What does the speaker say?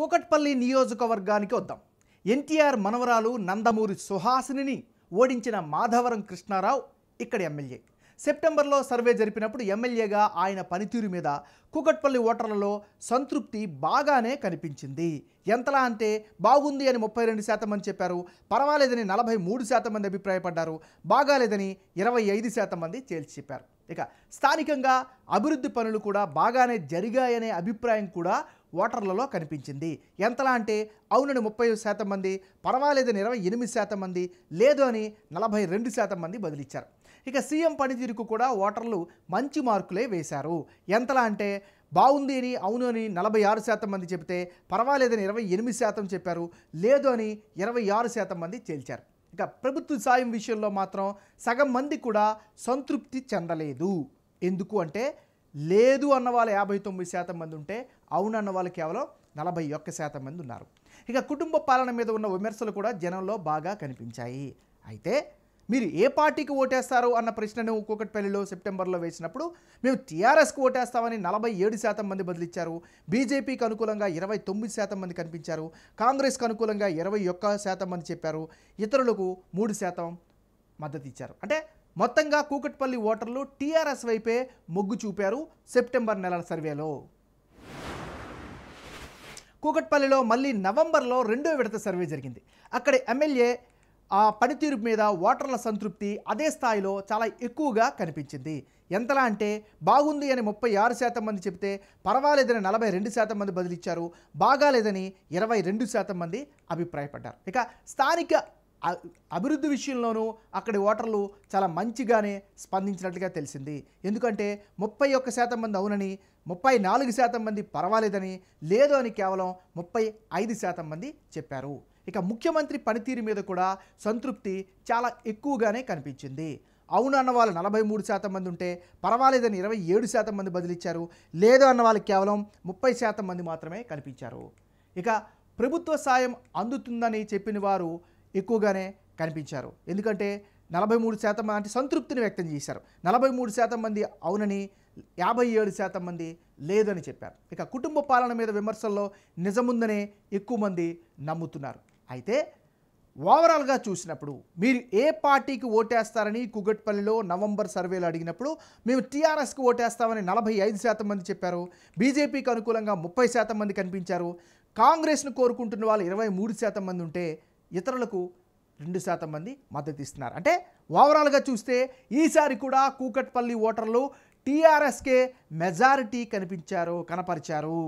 కూకట్పల్లి నియోజకవర్గానికి వద్దాం ఎన్టీఆర్ మనవరాలు నందమూరి సుహాసిని ఓడించిన మాధవరం కృష్ణారావు ఇక్కడ ఎమ్మెల్యే సెప్టెంబర్లో సర్వే జరిపినప్పుడు ఎమ్మెల్యేగా ఆయన పనితీరు మీద కూకట్పల్లి ఓటర్లలో సంతృప్తి బాగానే కనిపించింది ఎంతలా అంటే బాగుంది అని ముప్పై రెండు శాతం మంది చెప్పారు పర్వాలేదని నలభై మూడు శాతం మంది అభిప్రాయపడ్డారు బాగాలేదని ఇరవై ఐదు శాతం మంది తేల్చి చెప్పారు ఇక స్థానికంగా అభివృద్ధి పనులు కూడా బాగానే జరిగాయనే అభిప్రాయం కూడా ఓటర్లలో కనిపించింది ఎంతలా అంటే అవునని ముప్పై శాతం మంది పర్వాలేదని ఇరవై ఎనిమిది శాతం మంది లేదు అని నలభై రెండు శాతం మంది బదిలిచ్చారు ఇక సీఎం పనితీరుకు కూడా ఓటర్లు మంచి మార్కులే వేశారు ఎంతలా అంటే బాగుంది అని అవును అని నలభై ఆరు శాతం మంది చెబితే పర్వాలేదని ఇరవై ఎనిమిది శాతం చెప్పారు లేదు అని ఇరవై ఆరు శాతం మంది తేల్చారు ఇక ప్రభుత్వ సాయం విషయంలో మాత్రం సగం మంది కూడా సంతృప్తి చెందలేదు ఎందుకు అంటే లేదు అన్న వాళ్ళు యాభై తొమ్మిది శాతం మంది ఉంటే అవును అన్న వాళ్ళు కేవలం నలభై ఒక్క శాతం మంది ఉన్నారు ఇక కుటుంబ పాలన మీద ఉన్న విమర్శలు కూడా జనంలో బాగా కనిపించాయి అయితే మీరు ఏ పార్టీకి ఓటేస్తారు అన్న ప్రశ్నను కూకట్పల్లిలో సెప్టెంబర్లో వేసినప్పుడు మేము టీఆర్ఎస్కి ఓటేస్తామని నలభై ఏడు శాతం మంది బదిలిచ్చారు బీజేపీకి అనుకూలంగా ఇరవై తొమ్మిది శాతం మంది కనిపించారు కాంగ్రెస్కి అనుకూలంగా ఇరవై ఒక్క శాతం మంది చెప్పారు ఇతరులకు మూడు శాతం మద్దతు ఇచ్చారు అంటే మొత్తంగా కూకట్పల్లి ఓటర్లు టీఆర్ఎస్ వైపే మొగ్గు చూపారు సెప్టెంబర్ నెలల సర్వేలో కూకట్పల్లిలో మళ్ళీ నవంబర్లో రెండో విడత సర్వే జరిగింది అక్కడ ఎమ్మెల్యే ఆ పనితీరు మీద ఓటర్ల సంతృప్తి అదే స్థాయిలో చాలా ఎక్కువగా కనిపించింది ఎంతలా అంటే బాగుంది అని ముప్పై ఆరు శాతం మంది చెప్తే పర్వాలేదని నలభై రెండు శాతం మంది బదిలిచ్చారు బాగాలేదని ఇరవై రెండు శాతం మంది అభిప్రాయపడ్డారు ఇక స్థానిక అభివృద్ధి విషయంలోనూ అక్కడి ఓటర్లు చాలా మంచిగానే స్పందించినట్లుగా తెలిసింది ఎందుకంటే ముప్పై ఒక్క శాతం మంది అవునని ముప్పై నాలుగు శాతం మంది పర్వాలేదని లేదు అని కేవలం ముప్పై ఐదు శాతం మంది చెప్పారు ఇక ముఖ్యమంత్రి పనితీరు మీద కూడా సంతృప్తి చాలా ఎక్కువగానే కనిపించింది అవును అన్న వాళ్ళు నలభై మూడు శాతం మంది ఉంటే పర్వాలేదని ఇరవై ఏడు శాతం మంది బదిలిచ్చారు లేదు అన్న వాళ్ళు కేవలం ముప్పై శాతం మంది మాత్రమే కనిపించారు ఇక ప్రభుత్వ సాయం అందుతుందని చెప్పిన వారు ఎక్కువగానే కనిపించారు ఎందుకంటే నలభై మూడు శాతం అంటే సంతృప్తిని వ్యక్తం చేశారు నలభై మూడు శాతం మంది అవునని యాభై ఏడు శాతం మంది లేదని చెప్పారు ఇక కుటుంబ పాలన మీద విమర్శల్లో నిజముందనే ఎక్కువ మంది నమ్ముతున్నారు అయితే ఓవరాల్గా చూసినప్పుడు మీరు ఏ పార్టీకి ఓటేస్తారని కుగట్పల్లిలో నవంబర్ సర్వేలు అడిగినప్పుడు మేము టీఆర్ఎస్కి ఓటేస్తామని నలభై ఐదు శాతం మంది చెప్పారు బీజేపీకి అనుకూలంగా ముప్పై శాతం మంది కనిపించారు కాంగ్రెస్ను కోరుకుంటున్న వాళ్ళు ఇరవై మూడు శాతం మంది ఉంటే ఇతరులకు రెండు శాతం మంది మద్దతు ఇస్తున్నారు అంటే ఓవరాల్గా చూస్తే ఈసారి కూడా కూకట్పల్లి ఓటర్లు టీఆర్ఎస్కే మెజారిటీ కనిపించారు కనపరిచారు